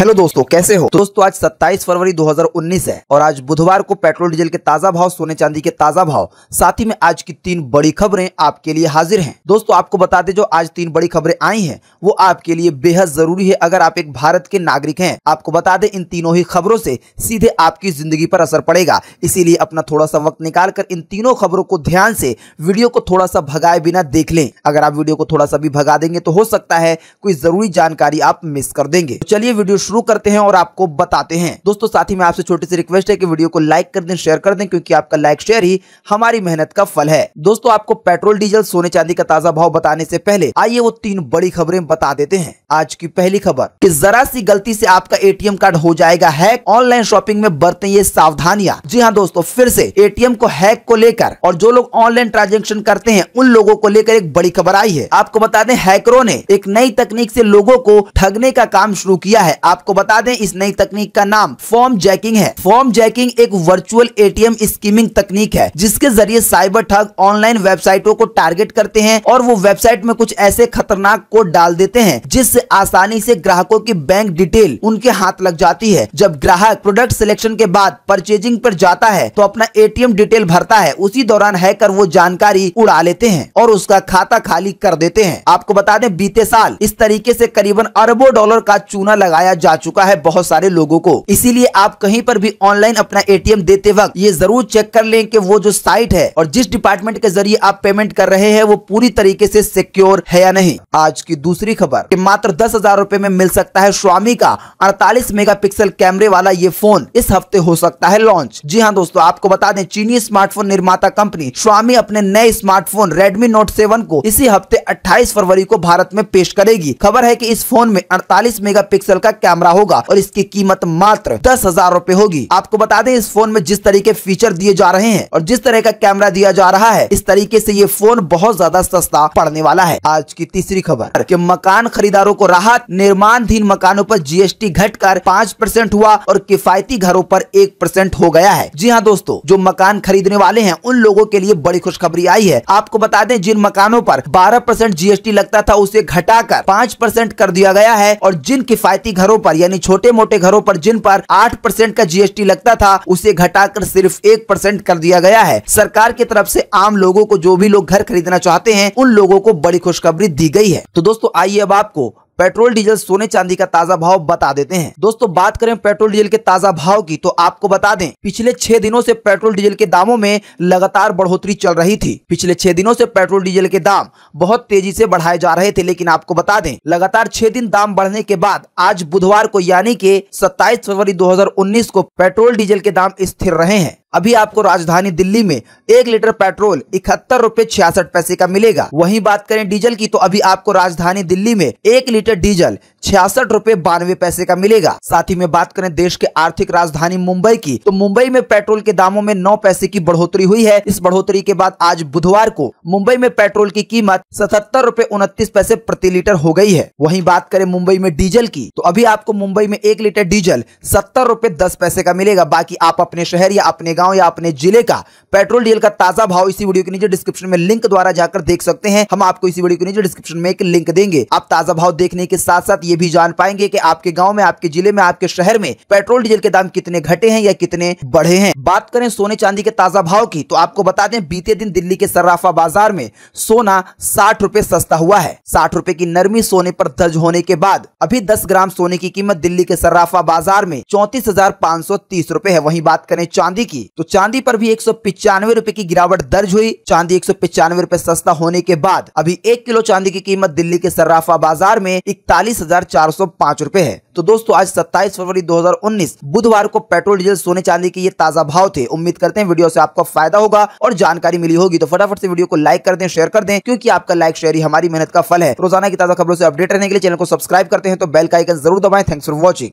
hello दोस्तों कैसे हो दोस्तों आज 27 फरवरी 2019 है और आज बुधवार को पेट्रोल डीजल के ताजा भाव सोने चांदी के ताजा भाव साथ ही में आज की तीन बड़ी खबरें आपके लिए हाजिर हैं दोस्तों आपको बता दें जो आज तीन बड़ी खबरें आई हैं वो आपके लिए बेहद जरूरी है अगर आप एक भारत के नागरिक है आपको बता दें इन तीनों ही खबरों से सीधे आपकी जिंदगी पर असर पड़ेगा इसीलिए अपना थोड़ा सा वक्त निकाल कर इन तीनों खबरों को ध्यान से वीडियो को थोड़ा सा भगाए बिना देख ले अगर आप वीडियो को थोड़ा सा भी भगा देंगे तो हो सकता है कोई जरूरी जानकारी आप मिस कर देंगे तो चलिए वीडियो शुरू करते हैं और आपको बताते हैं दोस्तों साथ ही में आपसे छोटी सी रिक्वेस्ट है कि वीडियो को लाइक कर दें शेयर कर दें क्योंकि आपका लाइक शेयर ही हमारी मेहनत का फल है दोस्तों आपको पेट्रोल डीजल सोने चांदी का ताजा भाव बताने से पहले आइए वो तीन बड़ी खबरें बता देते हैं आज की पहली खबर की जरा सी गलती से आपका एटीएम कार्ड हो जाएगा हैक ऑनलाइन शॉपिंग में बरते ये सावधानियां जी हाँ दोस्तों फिर से एटीएम को हैक को लेकर और जो लोग ऑनलाइन ट्रांजेक्शन करते हैं उन लोगों को लेकर एक बड़ी खबर आई है आपको बता दें हैकरों ने एक नई तकनीक से लोगों को ठगने का काम शुरू किया है आप आपको बता दें इस नई तकनीक का नाम फॉर्म जैकिंग है फॉर्म जैकिंग एक वर्चुअल एटीएम स्कीमिंग तकनीक है जिसके जरिए साइबर ठग ऑनलाइन वेबसाइटों को टारगेट करते हैं और वो वेबसाइट में कुछ ऐसे खतरनाक कोड डाल देते हैं जिससे आसानी से ग्राहकों की बैंक डिटेल उनके हाथ लग जाती है जब ग्राहक प्रोडक्ट सिलेक्शन के बाद परचेजिंग पर जाता है तो अपना एटीएम डिटेल भरता है उसी दौरान हैकर वो जानकारी उड़ा लेते हैं और उसका खाता खाली कर देते हैं आपको बता दें बीते साल इस तरीके से करीबन अरबों डॉलर का चूना लगाया जा जा चुका है बहुत सारे लोगों को इसीलिए आप कहीं पर भी ऑनलाइन अपना एटीएम देते वक्त ये जरूर चेक कर लें कि वो जो साइट है और जिस डिपार्टमेंट के जरिए आप पेमेंट कर रहे हैं वो पूरी तरीके से सिक्योर है या नहीं आज की दूसरी खबर की मात्र दस हजार रूपए में मिल सकता है स्वामी का अड़तालीस मेगापिक्सल कैमरे वाला ये फोन इस हफ्ते हो सकता है लॉन्च जी हाँ दोस्तों आपको बता दें चीनी स्मार्टफोन निर्माता कंपनी स्वामी अपने नए स्मार्टफोन रेडमी नोट सेवन को इसी हफ्ते अट्ठाईस फरवरी को भारत में पेश करेगी खबर है की इस फोन में अड़तालीस मेगा का कैमरा कैमरा होगा और इसकी कीमत मात्र दस हजार रूपए होगी आपको बता दें इस फोन में जिस तरीके फीचर दिए जा रहे हैं और जिस तरह का कैमरा दिया जा रहा है इस तरीके से ये फोन बहुत ज्यादा सस्ता पड़ने वाला है आज की तीसरी खबर कि मकान खरीदारों को राहत निर्माणधीन मकानों पर जीएसटी घटकर पाँच परसेंट हुआ और किफायती घरों पर एक परसेंट हो गया है जी हाँ दोस्तों जो मकान खरीदने वाले हैं उन लोगों के लिए बड़ी खुशखबरी आई है आपको बता दें जिन मकानों पर बारह परसेंट जीएसटी लगता था उसे घटाकर पाँच परसेंट कर दिया गया है और जिन किफायती घरों पर पर यानी छोटे मोटे घरों पर जिन पर आठ परसेंट का जीएसटी लगता था उसे घटाकर सिर्फ एक परसेंट कर दिया गया है सरकार की तरफ से आम लोगों को जो भी लोग घर खरीदना चाहते हैं उन लोगों को बड़ी खुशखबरी दी गई है तो दोस्तों आइए अब आपको पेट्रोल डीजल सोने चांदी का ताजा भाव बता देते हैं दोस्तों बात करें पेट्रोल डीजल के ताजा भाव की तो आपको बता दें पिछले छह दिनों से पेट्रोल डीजल के दामों में लगातार बढ़ोतरी चल रही थी पिछले छह दिनों से पेट्रोल डीजल के दाम बहुत तेजी से बढ़ाए जा रहे थे लेकिन आपको बता दें लगातार छह दिन दाम बढ़ने के बाद आज बुधवार को यानी के सत्ताईस फरवरी दो को पेट्रोल डीजल के दाम स्थिर रहे हैं अभी आपको राजधानी दिल्ली में एक लीटर पेट्रोल इकहत्तर रूपए छियासठ पैसे का मिलेगा वहीं बात करें डीजल की तो अभी आपको राजधानी दिल्ली में एक लीटर डीजल छियासठ रूपए बानवे पैसे का मिलेगा साथ ही में बात करें देश के आर्थिक राजधानी मुंबई की तो मुंबई में पेट्रोल के दामों में नौ पैसे की बढ़ोतरी हुई है इस बढ़ोतरी के बाद आज बुधवार को मुंबई में पेट्रोल की कीमत सतहत्तर रूपए उनतीस पैसे प्रति लीटर हो गई है वहीं बात करें मुंबई में डीजल की तो अभी आपको मुंबई में एक लीटर डीजल सत्तर रूपए दस पैसे का मिलेगा बाकी आप अपने शहर या अपने गाँव या अपने जिले का पेट्रोल डीजल का ताजा भाव इसी वीडियो के नीचे डिस्क्रिप्शन में लिंक द्वारा जाकर देख सकते हैं हम आपको इसी वीडियो के नीचे डिस्क्रिप्शन में एक लिंक देंगे आप ताजा भाव देखने के साथ साथ ये भी जान पाएंगे कि आपके गांव में आपके जिले में आपके शहर में पेट्रोल डीजल के दाम कितने घटे हैं या कितने बढ़े हैं बात करें सोने चांदी के ताजा भाव की तो आपको बता दें बीते दिन दिल्ली के सर्राफा बाजार में सोना साठ रूपए सस्ता हुआ है साठ रूपए की नरमी सोने पर दर्ज होने के बाद अभी दस ग्राम सोने की कीमत दिल्ली के सर्राफा बाजार में चौतीस हजार पाँच सौ तीस रूपए है वही बात करें चांदी की तो चांदी पर भी एक सौ पिचानवे रूपए की गिरावट दर्ज हुई चांदी एक सौ पिचानवे रूपए सस्ता होने के बाद अभी एक किलो चांदी की कीमत दिल्ली के सर्राफा बाजार में इकतालीस हजार 1,405 रुपए है तो दोस्तों आज 27 फरवरी 2019 बुधवार को पेट्रोल डीजल सोने चांदी के ये ताजा भाव थे उम्मीद करते हैं वीडियो से आपको फायदा होगा और जानकारी मिली होगी तो फटाफट से वीडियो को लाइक कर दें शेयर कर दें क्योंकि आपका लाइक शेयर ही हमारी मेहनत का फल है रोजाना की ताजा खबरों से अपडेट रहने के लिए चैनल को सब्सक्राइब करते हैं तो बेल का आइकन जरूर दबाएं थैंक्स फॉर वॉचिंग